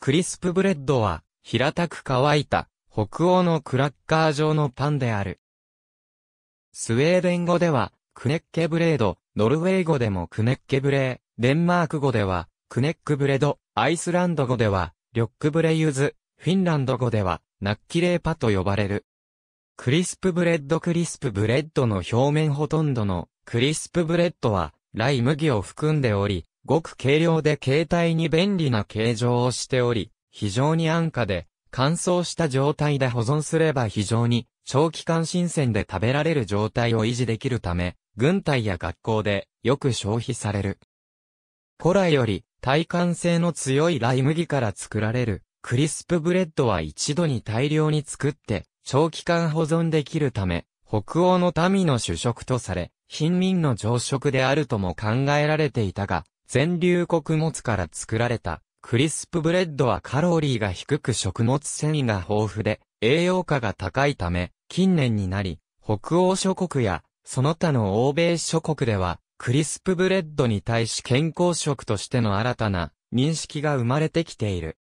クリスプブレッドは、平たく乾いた、北欧のクラッカー状のパンである。スウェーデン語では、クネッケブレード、ノルウェー語でもクネッケブレー、デンマーク語では、クネックブレド、アイスランド語では、リョックブレユズ、フィンランド語では、ナッキレーパと呼ばれる。クリスプブレッドクリスプブレッドの表面ほとんどのクリスプブレッドはライ麦を含んでおり、ごく軽量で携帯に便利な形状をしており、非常に安価で、乾燥した状態で保存すれば非常に長期間新鮮で食べられる状態を維持できるため、軍隊や学校でよく消費される。古来より耐寒性の強いライ麦から作られるクリスプブレッドは一度に大量に作って長期間保存できるため、北欧の民の主食とされ、貧民の常食であるとも考えられていたが、全粒穀物から作られたクリスプブレッドはカロリーが低く食物繊維が豊富で栄養価が高いため近年になり北欧諸国やその他の欧米諸国ではクリスプブレッドに対し健康食としての新たな認識が生まれてきている。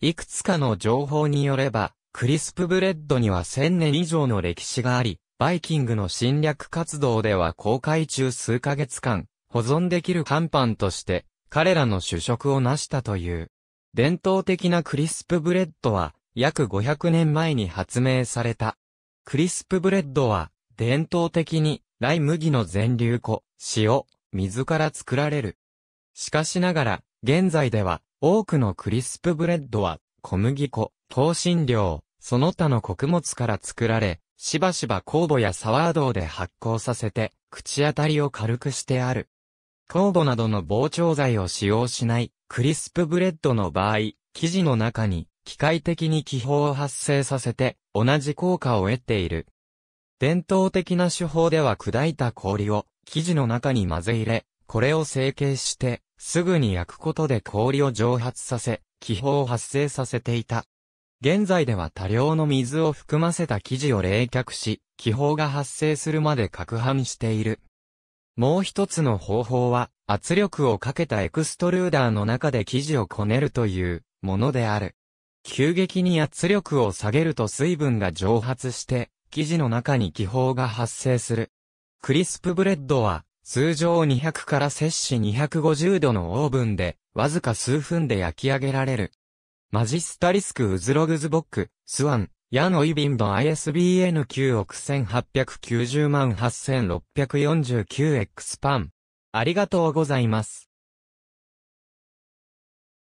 いくつかの情報によれば、クリスプブレッドには1000年以上の歴史があり、バイキングの侵略活動では公開中数ヶ月間、保存できる乾パンとして彼らの主食を成したという。伝統的なクリスプブレッドは約500年前に発明された。クリスプブレッドは伝統的にライ麦の全粒粉、塩、水から作られる。しかしながら、現在では多くのクリスプブレッドは小麦粉、香辛料、その他の穀物から作られ、しばしば酵母やサワードで発酵させて、口当たりを軽くしてある。ードなどの膨張剤を使用しないクリスプブレッドの場合、生地の中に機械的に気泡を発生させて同じ効果を得ている。伝統的な手法では砕いた氷を生地の中に混ぜ入れ、これを成形してすぐに焼くことで氷を蒸発させ、気泡を発生させていた。現在では多量の水を含ませた生地を冷却し、気泡が発生するまで攪拌している。もう一つの方法は、圧力をかけたエクストルーダーの中で生地をこねるというものである。急激に圧力を下げると水分が蒸発して、生地の中に気泡が発生する。クリスプブレッドは、通常200から摂氏250度のオーブンで、わずか数分で焼き上げられる。マジスタリスク・ウズログズボック、スワン、ン・オイビンド ISBN 9億1890万 8649X パン。ありがとうございます。